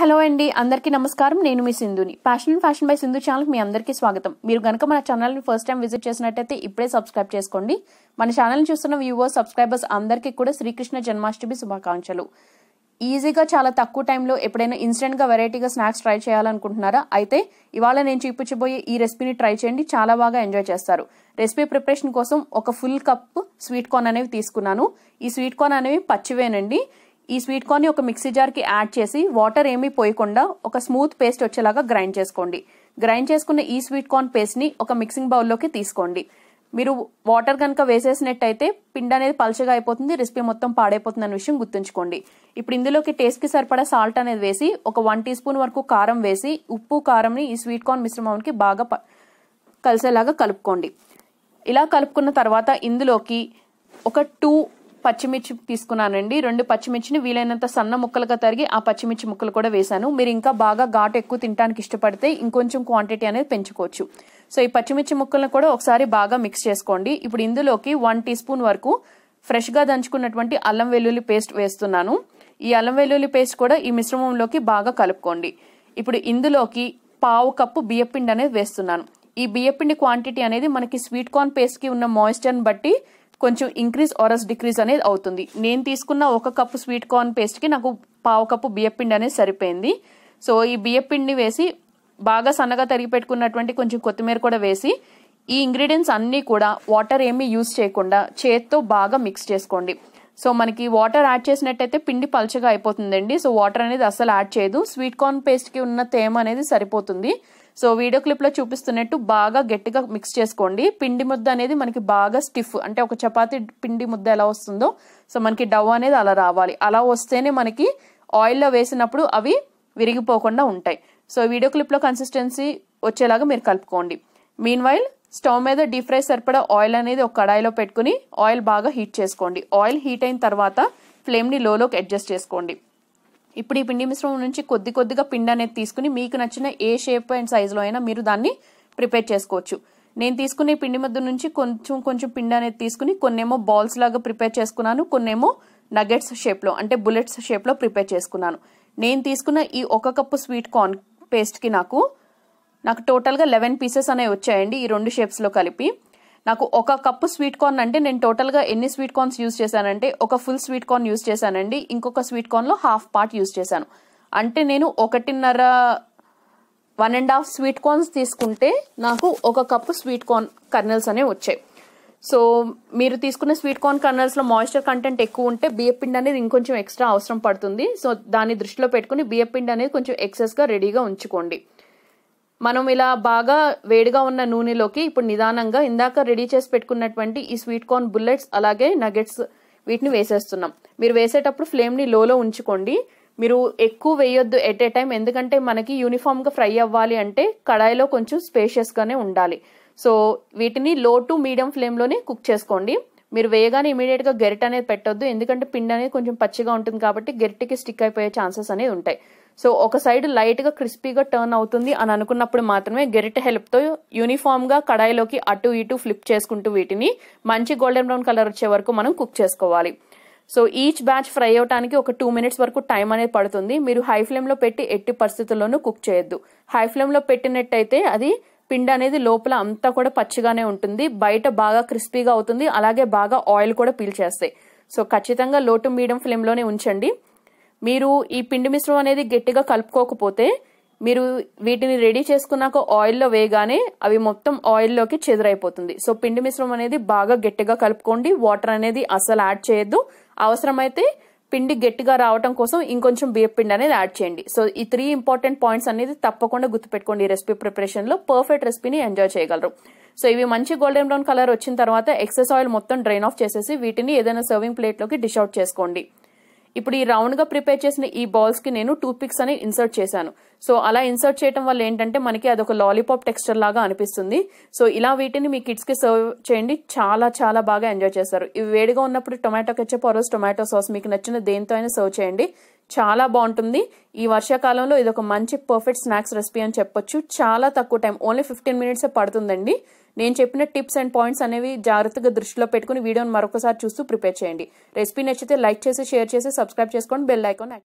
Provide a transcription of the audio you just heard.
hello అండి అందరికీ నమస్కారం నేను మీ సింధుని passion and fashion by Sindhu ఛానల్కి మీ అందరికీ స్వాగతం మీరు కనుక మన ఛానల్ని ఫస్ట్ టైం విజిట్ చేసినట్టయితే ఇప్పుడే సబ్స్క్రైబ్ చేసుకోండి మన ఛానల్ని చూస్తున్న వ్యూవర్స్ సబ్స్క్రైబర్స్ అందరికీ కూడా శ్రీకృష్ణ జన్మాష్టమి శుభాకాంక్షలు ఈజీగా చాలా తక్కువ టైంలో ఎప్పుడైనా ఇన్స్టెంట్గా వెరైటీగా స్నాక్స్ ట్రై చేయాలనుకుంటున్నారా అయితే ఇవాళ నేను చూపించబోయే ఈ రెసిపీని ట్రై చేయండి చాలా బాగా ఎంజాయ్ చేస్తారు రెసిపీ ప్రిపరేషన్ కోసం ఒక ఫుల్ కప్ స్వీట్ కార్న్ అనేవి తీసుకున్నాను ఈ స్వీట్ కార్న్ అనేవి పచ్చివేనండి ఈ స్వీట్ కార్న్ని ఒక మిక్సీ జార్కి యాడ్ చేసి వాటర్ ఏమీ పోయకుండా ఒక స్మూత్ పేస్ట్ వచ్చేలాగా గ్రైండ్ చేసుకోండి గ్రైండ్ చేసుకున్న ఈ స్వీట్ కార్న్ పేస్ట్ని ఒక మిక్సింగ్ బౌల్లోకి తీసుకోండి మీరు వాటర్ కనుక వేసేసినట్టయితే పిండి అనేది పలచగా అయిపోతుంది రెసిపీ మొత్తం పాడైపోతుంది అనే విషయం గుర్తుంచుకోండి ఇప్పుడు ఇందులోకి టేస్ట్కి సరిపడా సాల్ట్ అనేది వేసి ఒక వన్ టీ స్పూన్ వరకు కారం వేసి ఉప్పు కారంని ఈ స్వీట్ కార్న్ మిశ్రమానికి బాగా కలిసేలాగా కలుపుకోండి ఇలా కలుపుకున్న తర్వాత ఇందులోకి ఒక టూ పచ్చిమిర్చి తీసుకున్నానండి రెండు పచ్చిమిర్చిని వీలైనంత సన్న ముక్కలుగా తరిగి ఆ పచ్చిమిర్చి ముక్కలు కూడా వేశాను మీరు ఇంకా బాగా ఘాటు ఎక్కువ తినడానికి ఇష్టపడితే ఇంకొంచెం క్వాంటిటీ అనేది పెంచుకోవచ్చు సో ఈ పచ్చిమిర్చి ముక్కలను కూడా ఒకసారి బాగా మిక్స్ చేసుకోండి ఇప్పుడు ఇందులోకి వన్ టీ స్పూన్ వరకు ఫ్రెష్గా దంచుకున్నటువంటి అల్లం వెల్లుల్లి పేస్ట్ వేస్తున్నాను ఈ అల్లం వెల్లుల్లి పేస్ట్ కూడా ఈ మిశ్రమంలోకి బాగా కలుపుకోండి ఇప్పుడు ఇందులోకి పావు కప్పు బియ్యపిండి అనేది వేస్తున్నాను ఈ బియ్యపిండి క్వాంటిటీ అనేది మనకి స్వీట్ కార్న్ పేస్ట్కి ఉన్న మాయిశ్చర్ని బట్టి కొంచెం ఇంక్రీజ్ ఆరస్ డిక్రీజ్ అనేది అవుతుంది నేను తీసుకున్న ఒక కప్పు స్వీట్ కార్న్ పేస్ట్కి నాకు పావు కప్పు బియ్యపిండి అనేది సరిపోయింది సో ఈ బియ్యపిండి వేసి బాగా సన్నగా తరిగి పెట్టుకున్నటువంటి కొంచెం కొత్తిమీర కూడా వేసి ఈ ఇంగ్రీడియంట్స్ అన్నీ కూడా వాటర్ ఏమీ యూజ్ చేయకుండా చేత్తో బాగా మిక్స్ చేసుకోండి సో మనకి వాటర్ యాడ్ చేసినట్టయితే పిండి పలచగా అయిపోతుందండి సో వాటర్ అనేది అసలు యాడ్ చేయదు స్వీట్ కార్న్ పేస్ట్కి ఉన్న తేమ అనేది సరిపోతుంది సో వీడియో క్లిప్లో చూపిస్తున్నట్టు బాగా గట్టిగా మిక్స్ చేసుకోండి పిండి ముద్ద అనేది మనకి బాగా స్టిఫ్ అంటే ఒక చపాతి పిండి ముద్ద ఎలా వస్తుందో సో మనకి డవ్ అనేది అలా రావాలి అలా వస్తేనే మనకి ఆయిల్లో వేసినప్పుడు అవి విరిగిపోకుండా ఉంటాయి సో వీడియో క్లిప్లో కన్సిస్టెన్సీ వచ్చేలాగా మీరు కలుపుకోండి మీన్ వైల్ స్టవ్ మీద డీప్ ఫ్రై సరిపడా ఆయిల్ అనేది ఒక కడాయిలో పెట్టుకుని ఆయిల్ బాగా హీట్ చేసుకోండి ఆయిల్ హీట్ అయిన తర్వాత ఫ్లేమ్ని లోలోకి అడ్జస్ట్ చేసుకోండి ఇప్పుడు ఈ పిండి మిశ్రమం నుంచి కొద్ది కొద్దిగా పిండి అనేది తీసుకుని మీకు నచ్చిన ఏ షేప్ అండ్ సైజులో అయినా మీరు దాన్ని ప్రిపేర్ చేసుకోవచ్చు నేను తీసుకునే పిండి మధ్య నుంచి కొంచెం కొంచెం పిండి అనేది తీసుకుని కొన్నేమో బాల్స్ లాగా ప్రిపేర్ చేసుకున్నాను కొన్నేమో నగెట్స్ షేప్లో అంటే బుల్లెట్స్ షేప్లో ప్రిపేర్ చేసుకున్నాను నేను తీసుకున్న ఈ ఒక కప్పు స్వీట్ కార్న్ పేస్ట్కి నాకు నాకు టోటల్గా లెవెన్ పీసెస్ అనేవి వచ్చాయండి ఈ రెండు షేప్స్లో కలిపి నాకు ఒక కప్పు స్వీట్ కార్న్ అంటే నేను టోటల్గా ఎన్ని స్వీట్ కార్న్స్ యూజ్ చేశానంటే ఒక ఫుల్ స్వీట్ కార్న్ యూజ్ చేశానండి ఇంకొక స్వీట్ కార్న్లో హాఫ్ పార్ట్ యూస్ చేశాను అంటే నేను ఒకటిన్నర one and half sweet corns తీసుకుంటే నాకు ఒక కప్పు స్వీట్ కార్న్ కర్నల్స్ అనేవి వచ్చాయి సో మీరు తీసుకునే స్వీట్ కార్న్ కర్నల్స్లో మాయిశ్చర్ కంటెంట్ ఎక్కువ ఉంటే బియ్య పిండి అనేది ఇంకొంచెం ఎక్స్ట్రా అవసరం పడుతుంది సో దాన్ని దృష్టిలో పెట్టుకుని బియ్య పిండి అనేది కొంచెం ఎక్సెస్గా రెడీగా ఉంచుకోండి మనం ఇలా బాగా వేడిగా ఉన్న నూనెలోకి ఇప్పుడు నిదానంగా ఇందాక రెడీ చేసి పెట్టుకున్నటువంటి ఈ స్వీట్ కార్న్ బుల్లెట్స్ అలాగే నగెట్స్ వీటిని వేసేస్తున్నాం మీరు వేసేటప్పుడు ఫ్లేమ్ని లోలో ఉంచుకోండి మీరు ఎక్కువ వేయొద్దు ఎట్ ఏ టైం ఎందుకంటే మనకి యూనిఫామ్గా ఫ్రై అవ్వాలి అంటే కడాయిలో కొంచెం స్పేషియస్గానే ఉండాలి సో వీటిని లో టు మీడియం ఫ్లేమ్లోనే కుక్ చేసుకోండి మీరు వేయగానే ఇమీడియట్గా గెరిట్ అనేది పెట్టొద్దు ఎందుకంటే పిండి అనేది కొంచెం పచ్చిగా ఉంటుంది కాబట్టి గెరిట్కి స్టిక్ అయిపోయే ఛాన్సెస్ అనేవి ఉంటాయి సో ఒక సైడ్ లైట్గా క్రిస్పీగా టర్న్ అవుతుంది అని అనుకున్నప్పుడు మాత్రమే గెరిట హెల్ప్తో యూనిఫామ్గా కడాయిలోకి అటు ఇటు ఫ్లిప్ చేసుకుంటూ వీటిని మంచి గోల్డెన్ బ్రౌన్ కలర్ వచ్చే వరకు మనం కుక్ చేసుకోవాలి సో ఈచ్ బ్యాచ్ ఫ్రై అవడానికి ఒక టూ మినిట్స్ వరకు టైం అనేది పడుతుంది మీరు హై ఫ్లేమ్లో పెట్టి ఎట్టి పరిస్థితుల్లోనూ కుక్ చేయొద్దు హై ఫ్లేమ్లో పెట్టినట్టయితే అది పిండి అనేది లోపల అంతా కూడా పచ్చిగానే ఉంటుంది బయట బాగా క్రిస్పీగా అవుతుంది అలాగే బాగా ఆయిల్ కూడా పీల్చేస్తాయి సో ఖచ్చితంగా లో టు మీడియం ఫ్లేమ్లోనే ఉంచండి మీరు ఈ పిండి మిశ్రమం అనేది గట్టిగా కలుపుకోకపోతే మీరు వీటిని రెడీ చేసుకున్నాక ఆయిల్లో వేయగానే అవి మొత్తం ఆయిల్లోకి చెదురైపోతుంది సో పిండి మిశ్రమం అనేది బాగా గట్టిగా కలుపుకోండి వాటర్ అనేది అసలు యాడ్ చేయొద్దు అవసరమైతే పిండి గట్టిగా రావడం కోసం ఇంకొంచెం బియ్య పిండి అనేది యాడ్ చేయండి సో ఈ త్రీ ఇంపార్టెంట్ పాయింట్స్ అనేది తప్పకుండా గుర్తుపెట్టుకోండి ఈ రెసిపీ ప్రిపరేషన్లో పర్ఫెక్ట్ రెసిపీని ఎంజాయ్ చేయగలరు సో ఇవి మంచి గోల్డెన్ బ్రౌన్ కలర్ వచ్చిన తర్వాత ఎక్సెస్ ఆయిల్ మొత్తం డ్రైన్ ఆఫ్ చేసేసి వీటిని ఏదైనా సర్వింగ్ ప్లేట్లోకి డిష్ అవుట్ చేసుకోండి ఇప్పుడు ఈ రౌండ్గా ప్రిపేర్ చేసిన ఈ బాల్స్కి నేను టూ పిక్స్ అని ఇన్సర్ట్ చేశాను సో అలా ఇన్సర్ట్ చేయడం వల్ల ఏంటంటే మనకి అదొక లాలీపాప్ టెక్స్చర్ లాగా అనిపిస్తుంది సో ఇలా వీటిని మీ కిడ్స్కి సర్వ్ చేయండి చాలా చాలా బాగా ఎంజాయ్ చేస్తారు ఇవి వేడిగా ఉన్నప్పుడు టొమాటో కెచ్చప్ ఆరోజు టొమాటో సాస్ మీకు నచ్చిన దేంతో అయినా సర్వ్ చేయండి చాలా బాగుంటుంది ఈ వర్షాకాలంలో ఇది ఒక మంచి పర్ఫెక్ట్ స్నాక్స్ రెసిపీ అని చెప్పొచ్చు చాలా తక్కువ టైం ఓన్లీ ఫిఫ్టీన్ మినిట్స్ పడుతుందండి నేను చెప్పిన టిప్స్ అండ్ పాయింట్స్ అనేవి జాగ్రత్తగా దృష్టిలో పెట్టుకుని వీడియోని మరొకసారి చూస్తూ ప్రిపేర్ చేయండి రెసిపీ నచ్చితే లైక్ చేసి షేర్ చేసి సబ్స్క్రైబ్ చేసుకోండి బెల్ ఐకాన్